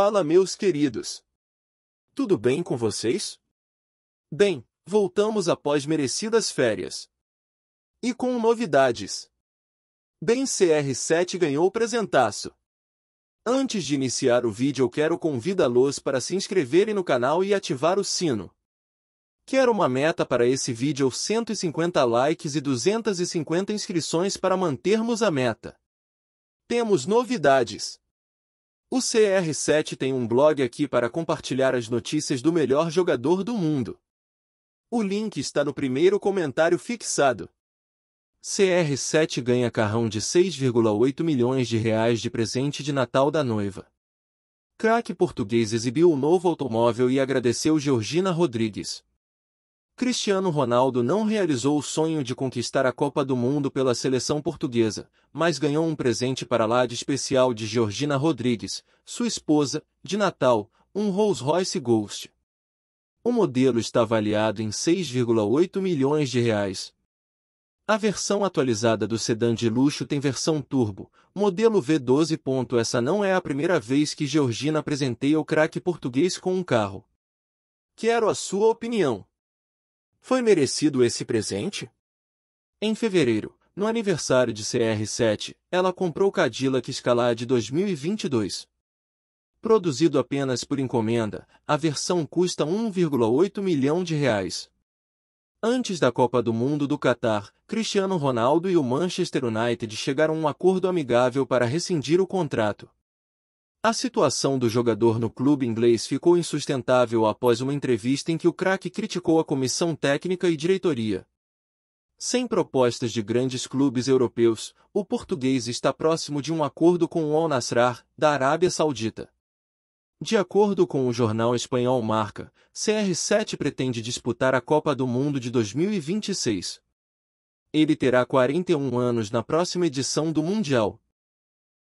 Fala, meus queridos. Tudo bem com vocês? Bem, voltamos após merecidas férias. E com novidades. Bem CR7 ganhou presentaço. Antes de iniciar o vídeo eu quero convidá-los para se inscreverem no canal e ativar o sino. Quero uma meta para esse vídeo 150 likes e 250 inscrições para mantermos a meta. Temos novidades. O CR7 tem um blog aqui para compartilhar as notícias do melhor jogador do mundo. O link está no primeiro comentário fixado. CR7 ganha carrão de 6,8 milhões de reais de presente de Natal da noiva. Craque português exibiu o novo automóvel e agradeceu Georgina Rodrigues. Cristiano Ronaldo não realizou o sonho de conquistar a Copa do Mundo pela seleção portuguesa, mas ganhou um presente para lá de especial de Georgina Rodrigues, sua esposa, de Natal, um Rolls-Royce Ghost. O modelo está avaliado em 6,8 milhões de reais. A versão atualizada do sedã de luxo tem versão turbo, modelo V12. Essa não é a primeira vez que Georgina apresenteia o craque português com um carro. Quero a sua opinião. Foi merecido esse presente? Em fevereiro, no aniversário de CR7, ela comprou o Cadillac Escalade 2022. Produzido apenas por encomenda, a versão custa 1,8 milhão de reais. Antes da Copa do Mundo do Catar, Cristiano Ronaldo e o Manchester United chegaram a um acordo amigável para rescindir o contrato. A situação do jogador no clube inglês ficou insustentável após uma entrevista em que o craque criticou a comissão técnica e diretoria. Sem propostas de grandes clubes europeus, o português está próximo de um acordo com o Al-Nassr, da Arábia Saudita. De acordo com o jornal espanhol Marca, CR7 pretende disputar a Copa do Mundo de 2026. Ele terá 41 anos na próxima edição do Mundial,